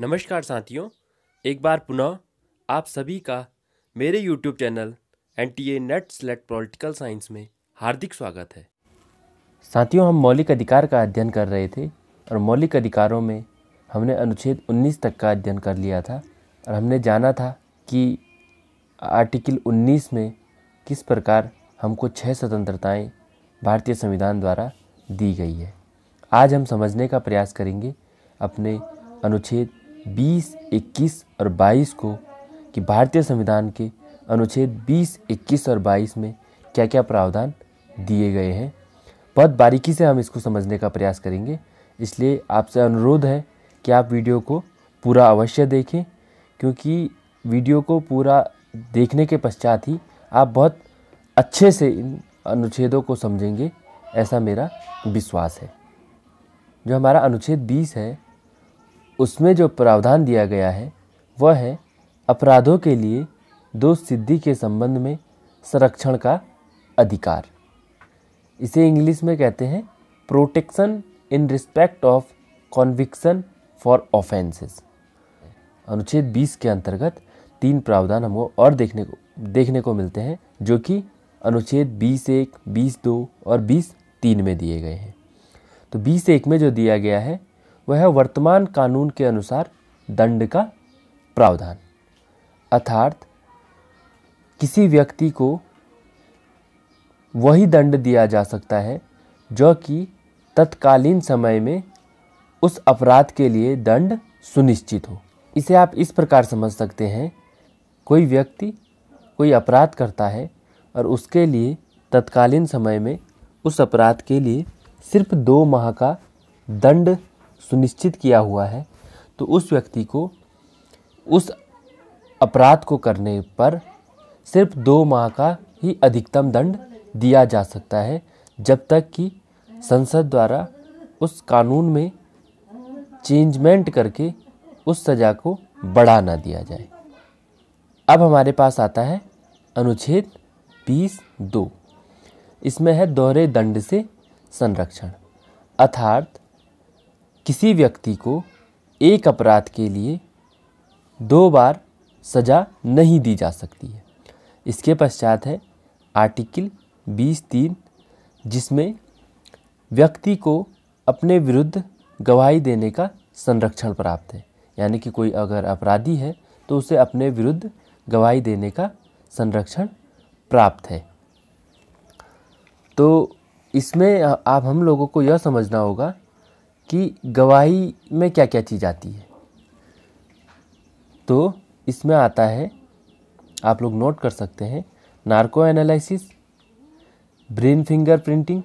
नमस्कार साथियों एक बार पुनः आप सभी का मेरे YouTube channel N T A net select political science में हार्दिक स्वागत है साथियों हम मौलिक अधिकार का अध्ययन कर रहे थे और मौलिक अधिकारों में हमने अनुच्छेद 19 तक का अध्ययन कर लिया था और हमने जाना था कि आर्टिकल 19 में किस प्रकार हमको छह स्वतंत्रताएं भारतीय संविधान द्वारा दी गई है आज हम समझने का प्रयास करेंगे अपने अनुच्छेद बीस इक्कीस और बाईस को कि भारतीय संविधान के अनुच्छेद बीस इक्कीस और बाईस में क्या क्या प्रावधान दिए गए हैं बहुत बारीकी से हम इसको समझने का प्रयास करेंगे इसलिए आपसे अनुरोध है कि आप वीडियो को पूरा अवश्य देखें क्योंकि वीडियो को पूरा देखने के पश्चात ही आप बहुत अच्छे से इन अनुच्छेदों को समझेंगे ऐसा मेरा विश्वास है जो हमारा अनुच्छेद 20 है उसमें जो प्रावधान दिया गया है वह है अपराधों के लिए दोष सिद्धि के संबंध में संरक्षण का अधिकार इसे इंग्लिश में कहते हैं protection in respect of conviction for offences अनुच्छेद 20 के अंतर्गत तीन प्रावधान हमको और देखने को देखने को मिलते हैं जो कि अनुच्छेद बीस एक बीस दो और बीस तीन में दिए गए हैं तो बीस एक में जो दिया गया है वह वर्तमान कानून के अनुसार दंड का प्रावधान अर्थात किसी व्यक्ति को वही दंड दिया जा सकता है जो कि तत्कालीन समय में उस अपराध के लिए दंड सुनिश्चित हो इसे आप इस प्रकार समझ सकते हैं कोई व्यक्ति कोई अपराध करता है और उसके लिए तत्कालीन समय में उस अपराध के लिए सिर्फ दो माह का दंड सुनिश्चित किया हुआ है तो उस व्यक्ति को उस अपराध को करने पर सिर्फ दो माह का ही अधिकतम दंड दिया जा सकता है जब तक कि संसद द्वारा उस कानून में चेंजमेंट करके उस सज़ा को बढ़ा ना दिया जाए अब हमारे पास आता है अनुच्छेद बीस दो इसमें है दोहरे दंड से संरक्षण अर्थात किसी व्यक्ति को एक अपराध के लिए दो बार सज़ा नहीं दी जा सकती है इसके पश्चात है आर्टिकल बीस तीन जिसमें व्यक्ति को अपने विरुद्ध गवाही देने का संरक्षण प्राप्त है यानी कि कोई अगर अपराधी है तो उसे अपने विरुद्ध गवाही देने का संरक्षण प्राप्त है तो इसमें आप हम लोगों को यह समझना होगा कि गवाही में क्या क्या चीज़ आती है तो इसमें आता है आप लोग नोट कर सकते हैं narco analysis brain fingerprinting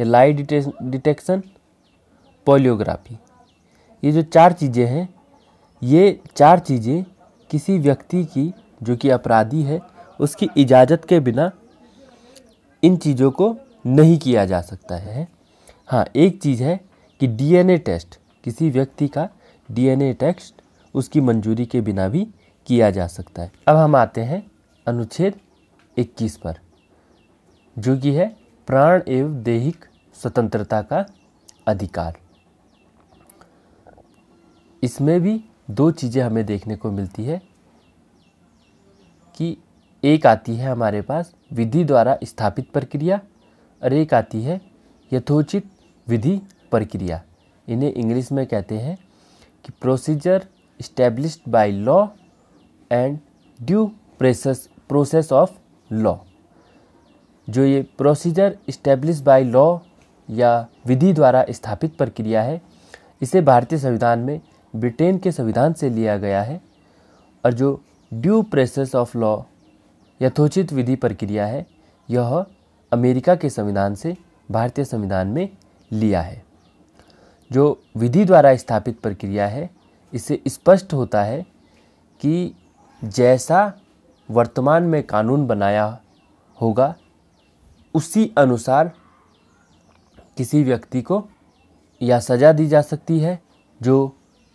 या लाई डिटेक्शन पोलियोग्राफी ये जो चार चीज़ें हैं ये चार चीज़ें किसी व्यक्ति की जो कि अपराधी है उसकी इजाज़त के बिना इन चीज़ों को नहीं किया जा सकता है हाँ एक चीज़ है कि डीएनए टेस्ट किसी व्यक्ति का डीएनए टेस्ट उसकी मंजूरी के बिना भी किया जा सकता है अब हम आते हैं अनुच्छेद 21 पर जो कि है प्राण एवं दैहिक स्वतंत्रता का अधिकार इसमें भी दो चीज़ें हमें देखने को मिलती है कि एक आती है हमारे पास विधि द्वारा स्थापित प्रक्रिया और एक आती है यथोचित विधि प्रक्रिया इन्हें इंग्लिश में कहते हैं कि procedure established by law and due process process of law जो ये प्रोसीजर इस्टेब्लिश बाय लॉ या विधि द्वारा स्थापित प्रक्रिया है इसे भारतीय संविधान में ब्रिटेन के संविधान से लिया गया है और जो ड्यू प्रेसेस ऑफ लॉ यथोचित विधि प्रक्रिया है यह अमेरिका के संविधान से भारतीय संविधान में लिया है जो विधि द्वारा स्थापित प्रक्रिया है इससे स्पष्ट होता है कि जैसा वर्तमान में कानून बनाया होगा उसी अनुसार किसी व्यक्ति को या सज़ा दी जा सकती है जो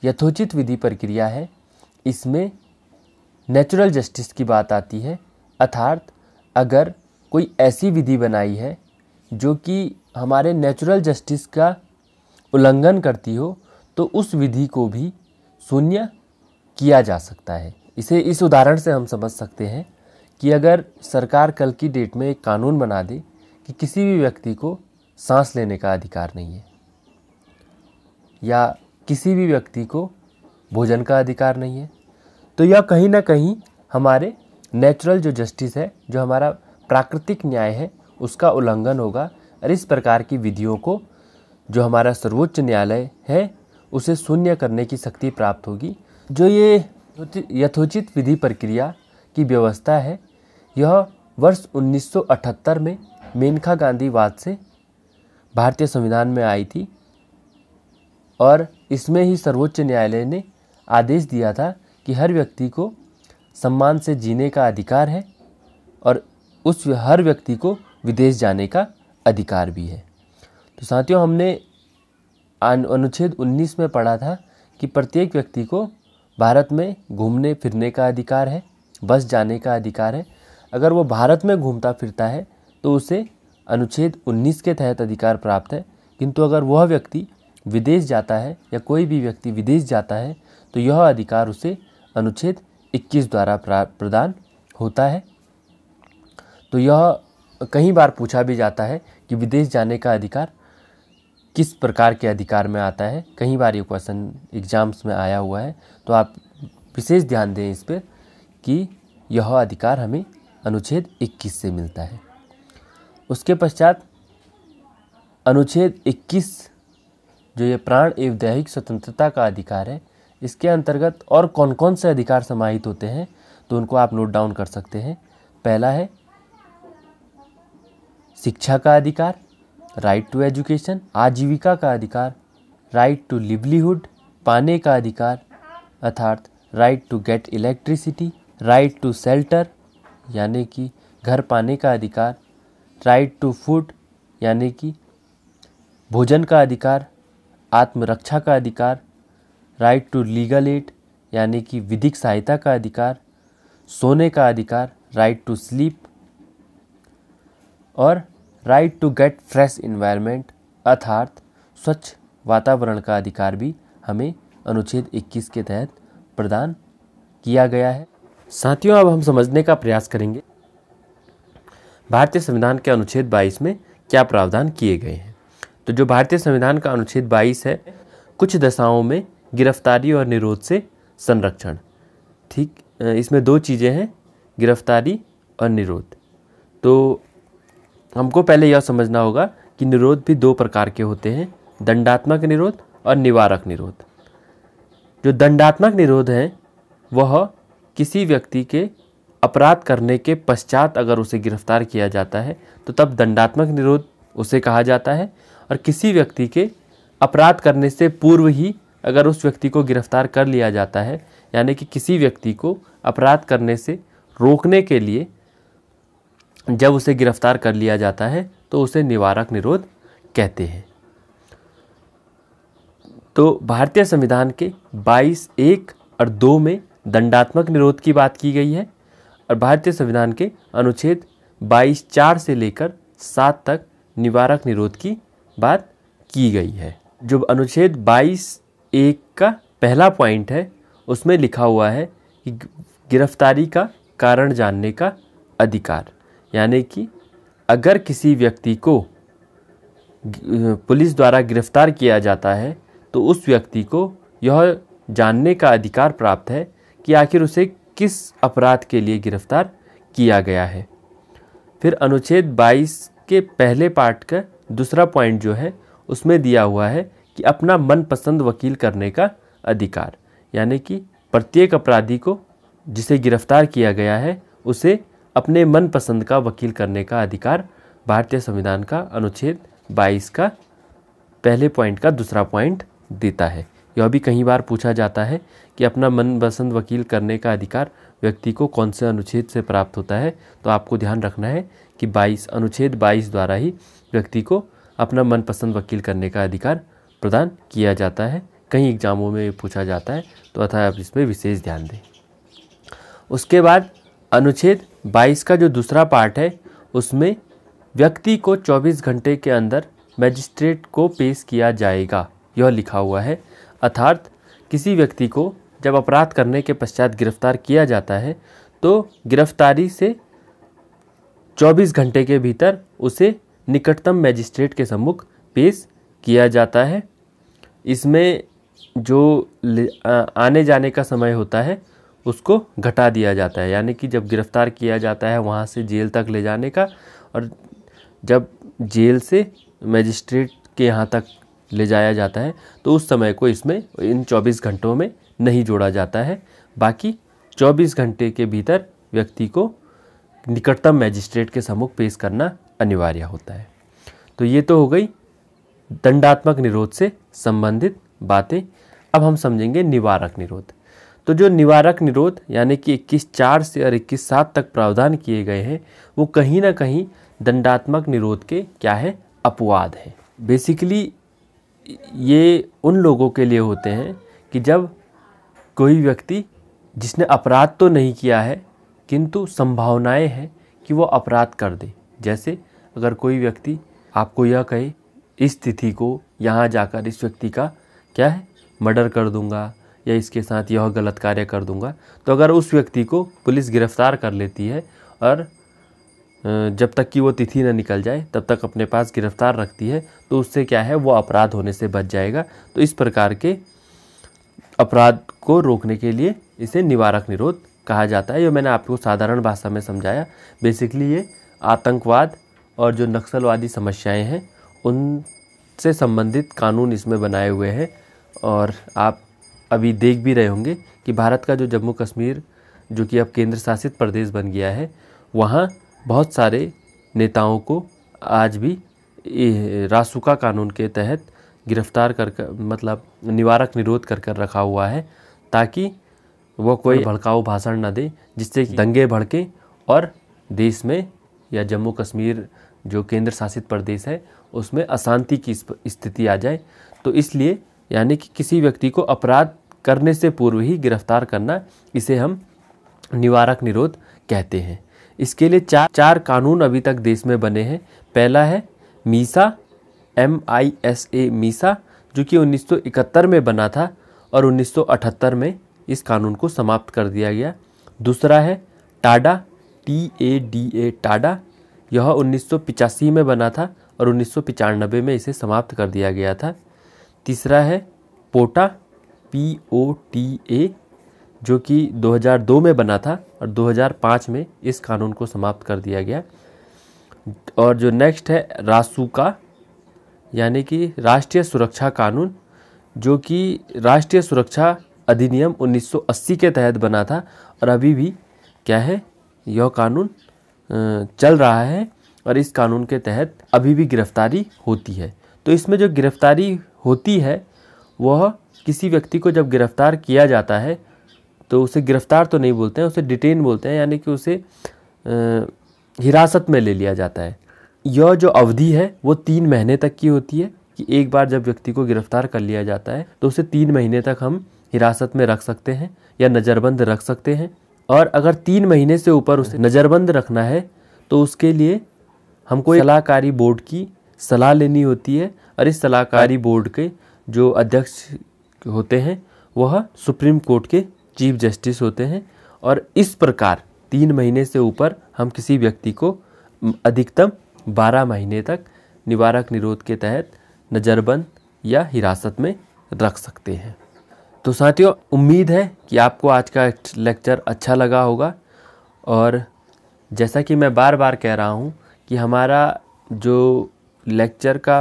यथोचित विधि प्रक्रिया है इसमें नेचुरल जस्टिस की बात आती है अर्थात अगर कोई ऐसी विधि बनाई है जो कि हमारे नेचुरल जस्टिस का उल्लंघन करती हो तो उस विधि को भी शून्य किया जा सकता है इसे इस उदाहरण से हम समझ सकते हैं कि अगर सरकार कल की डेट में एक कानून बना दे कि किसी भी व्यक्ति को सांस लेने का अधिकार नहीं है या किसी भी व्यक्ति को भोजन का अधिकार नहीं है तो यह कहीं ना कहीं हमारे नेचुरल जो जस्टिस है जो हमारा प्राकृतिक न्याय है उसका उल्लंघन होगा और इस प्रकार की विधियों को जो हमारा सर्वोच्च न्यायालय है उसे शून्य करने की शक्ति प्राप्त होगी जो ये यथोचित विधि प्रक्रिया की व्यवस्था है यह वर्ष 1978 में मेनका गांधी वाद से भारतीय संविधान में आई थी और इसमें ही सर्वोच्च न्यायालय ने आदेश दिया था कि हर व्यक्ति को सम्मान से जीने का अधिकार है और उस हर व्यक्ति को विदेश जाने का अधिकार भी है तो साथियों हमने अनुच्छेद 19 में पढ़ा था कि प्रत्येक व्यक्ति को भारत में घूमने फिरने का अधिकार है बस जाने का अधिकार है अगर वो भारत में घूमता फिरता है तो उसे अनुच्छेद 19 के तहत अधिकार प्राप्त है किंतु अगर वह व्यक्ति विदेश जाता है या कोई भी व्यक्ति विदेश जाता है तो यह अधिकार उसे अनुच्छेद 21 द्वारा प्रदान होता है तो यह कई बार पूछा भी जाता है कि विदेश जाने का अधिकार किस प्रकार के अधिकार में आता है कई बार ये क्वेश्चन एग्ज़ाम्स में आया हुआ है तो आप विशेष ध्यान दें इस पर कि यह अधिकार हमें अनुच्छेद 21 से मिलता है उसके पश्चात अनुच्छेद 21 जो ये प्राण एवं दैहिक स्वतंत्रता का अधिकार है इसके अंतर्गत और कौन कौन से अधिकार समाहित होते हैं तो उनको आप नोट डाउन कर सकते हैं पहला है शिक्षा का अधिकार राइट टू एजुकेशन आजीविका का अधिकार राइट टू लिवलीहुड पाने का अधिकार अर्थात right to get electricity right to shelter यानी कि घर पाने का अधिकार राइट टू फूड यानी कि भोजन का अधिकार आत्मरक्षा का अधिकार राइट टू लीगल एड यानी कि विधिक सहायता का अधिकार सोने का अधिकार राइट टू स्लीप और right to get fresh environment अर्थात स्वच्छ वातावरण का अधिकार भी हमें अनुच्छेद 21 के तहत प्रदान किया गया है साथियों अब हम समझने का प्रयास करेंगे भारतीय संविधान के अनुच्छेद 22 में क्या प्रावधान किए गए हैं तो जो भारतीय संविधान का अनुच्छेद 22 है कुछ दशाओं में गिरफ्तारी और निरोध से संरक्षण ठीक इसमें दो चीज़ें हैं गिरफ्तारी और निरोध तो हमको पहले यह समझना होगा कि निरोध भी दो प्रकार के होते हैं दंडात्मक निरोध और निवारक निरोध जो दंडात्मक निरोध है वह किसी व्यक्ति के अपराध करने के पश्चात अगर उसे गिरफ्तार किया जाता है तो तब दंडात्मक निरोध उसे कहा जाता है और किसी व्यक्ति के अपराध करने से पूर्व ही अगर उस व्यक्ति को गिरफ्तार कर लिया जाता है यानी कि किसी व्यक्ति को अपराध करने से रोकने के लिए जब उसे गिरफ्तार कर लिया जाता है तो उसे निवारक निरोध कहते हैं तो भारतीय संविधान के 22 एक और दो में दंडात्मक निरोध की बात की गई है और भारतीय संविधान के अनुच्छेद 22 चार से लेकर सात तक निवारक निरोध की बात की गई है जो अनुच्छेद 22 एक का पहला पॉइंट है उसमें लिखा हुआ है कि गिरफ्तारी का कारण जानने का अधिकार यानी कि अगर किसी व्यक्ति को पुलिस द्वारा गिरफ्तार किया जाता है तो उस व्यक्ति को यह जानने का अधिकार प्राप्त है कि आखिर उसे किस अपराध के लिए गिरफ्तार किया गया है फिर अनुच्छेद 22 के पहले पार्ट का दूसरा पॉइंट जो है उसमें दिया हुआ है कि अपना मनपसंद वकील करने का अधिकार यानी कि प्रत्येक अपराधी को जिसे गिरफ्तार किया गया है उसे अपने मनपसंद का वकील करने का अधिकार भारतीय संविधान का अनुच्छेद 22 का पहले पॉइंट का दूसरा पॉइंट देता है यह भी कई बार पूछा जाता है कि अपना मनपसंद वकील करने का अधिकार व्यक्ति को कौन से अनुच्छेद से प्राप्त होता है तो आपको ध्यान रखना है कि 22 अनुच्छेद 22 द्वारा ही व्यक्ति को अपना मनपसंद वकील करने का अधिकार प्रदान किया जाता है कई एग्जामों में पूछा जाता है तो अतः आप इसमें विशेष ध्यान दें उसके बाद अनुच्छेद 22 का जो दूसरा पार्ट है उसमें व्यक्ति को 24 घंटे के अंदर मजिस्ट्रेट को पेश किया जाएगा यह लिखा हुआ है अर्थात किसी व्यक्ति को जब अपराध करने के पश्चात गिरफ्तार किया जाता है तो गिरफ्तारी से 24 घंटे के भीतर उसे निकटतम मजिस्ट्रेट के सम्मुख पेश किया जाता है इसमें जो आने जाने का समय होता है उसको घटा दिया जाता है यानी कि जब गिरफ़्तार किया जाता है वहाँ से जेल तक ले जाने का और जब जेल से मजिस्ट्रेट के यहाँ तक ले जाया जाता है तो उस समय को इसमें इन 24 घंटों में नहीं जोड़ा जाता है बाकी 24 घंटे के भीतर व्यक्ति को निकटतम मजिस्ट्रेट के सम्मुख पेश करना अनिवार्य होता है तो ये तो हो गई दंडात्मक निरोध से संबंधित बातें अब हम समझेंगे निवारक निरोध तो जो निवारक निरोध यानी कि इक्कीस चार से और इक्कीस सात तक प्रावधान किए गए हैं वो कहीं ना कहीं दंडात्मक निरोध के क्या है अपवाद है बेसिकली ये उन लोगों के लिए होते हैं कि जब कोई व्यक्ति जिसने अपराध तो नहीं किया है किंतु संभावनाएं हैं कि वो अपराध कर दे जैसे अगर कोई व्यक्ति आपको यह कहे इस तिथि को यहाँ जाकर इस व्यक्ति का क्या है मर्डर कर दूंगा या इसके साथ यह गलत कार्य कर दूंगा तो अगर उस व्यक्ति को पुलिस गिरफ्तार कर लेती है और जब तक कि वो तिथि न निकल जाए तब तक अपने पास गिरफ्तार रखती है तो उससे क्या है वो अपराध होने से बच जाएगा तो इस प्रकार के अपराध को रोकने के लिए इसे निवारक निरोध कहा जाता है ये मैंने आपको साधारण भाषा में समझाया बेसिकली ये आतंकवाद और जो नक्सलवादी समस्याएं हैं उनसे संबंधित कानून इसमें बनाए हुए हैं और आप अभी देख भी रहे होंगे कि भारत का जो जम्मू कश्मीर जो कि अब केंद्र शासित प्रदेश बन गया है वहाँ बहुत सारे नेताओं को आज भी रासुका कानून के तहत गिरफ्तार कर कर मतलब निवारक निरोध कर कर रखा हुआ है ताकि वो कोई भड़काऊ भाषण ना दे जिससे दंगे भड़के और देश में या जम्मू कश्मीर जो केंद्र शासित प्रदेश है उसमें अशांति की स्थिति आ जाए तो इसलिए यानी कि किसी व्यक्ति को अपराध करने से पूर्व ही गिरफ्तार करना इसे हम निवारक निरोध कहते हैं इसके लिए चार चार कानून अभी तक देश में बने हैं पहला है MISA M I S A MISA जो कि 1971 में बना था और 1978 में इस कानून को समाप्त कर दिया गया दूसरा है TADA T A D A TADA यह 1985 में बना था और उन्नीस में इसे समाप्त कर दिया गया था तीसरा है पोटा पी ओ टी ए जो कि 2002 में बना था और 2005 में इस कानून को समाप्त कर दिया गया और जो नेक्स्ट है रासुका यानी कि राष्ट्रीय सुरक्षा कानून जो कि राष्ट्रीय सुरक्षा अधिनियम 1980 के तहत बना था और अभी भी क्या है यह कानून चल रहा है और इस कानून के तहत अभी भी गिरफ्तारी होती है तो इसमें जो गिरफ्तारी होती है वह किसी व्यक्ति को जब गिरफ्तार किया जाता है तो उसे गिरफ्तार तो नहीं बोलते हैं उसे डिटेन बोलते हैं यानी कि उसे हिरासत में ले लिया जाता है यह जो अवधि है वो तीन महीने तक की होती है कि एक बार जब व्यक्ति को गिरफ्तार कर लिया जाता है तो उसे तीन महीने तक हम हिरासत में रख सकते हैं या नज़रबंद रख सकते हैं और अगर तीन महीने से ऊपर उसे नज़रबंद रखना है तो उसके लिए हमको सलाहकारी बोर्ड की सलाह लेनी होती है और इस सलाहकारी हाँ। बोर्ड के जो अध्यक्ष होते हैं वह सुप्रीम कोर्ट के चीफ जस्टिस होते हैं और इस प्रकार तीन महीने से ऊपर हम किसी व्यक्ति को अधिकतम बारह महीने तक निवारक निरोध के तहत नज़रबंद या हिरासत में रख सकते हैं तो साथियों उम्मीद है कि आपको आज का लेक्चर अच्छा लगा होगा और जैसा कि मैं बार बार कह रहा हूँ कि हमारा जो लेक्चर का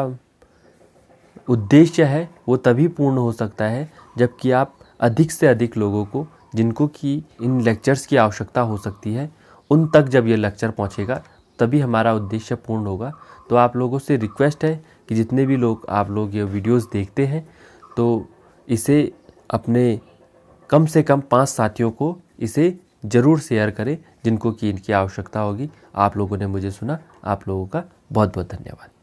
उद्देश्य है वो तभी पूर्ण हो सकता है जबकि आप अधिक से अधिक लोगों को जिनको कि इन लेक्चर्स की आवश्यकता हो सकती है उन तक जब ये लेक्चर पहुँचेगा तभी हमारा उद्देश्य पूर्ण होगा तो आप लोगों से रिक्वेस्ट है कि जितने भी लोग आप लोग ये वीडियोस देखते हैं तो इसे अपने कम से कम पांच साथियों को इसे ज़रूर शेयर करें जिनको कि इनकी आवश्यकता होगी आप लोगों ने मुझे सुना आप लोगों का बहुत बहुत धन्यवाद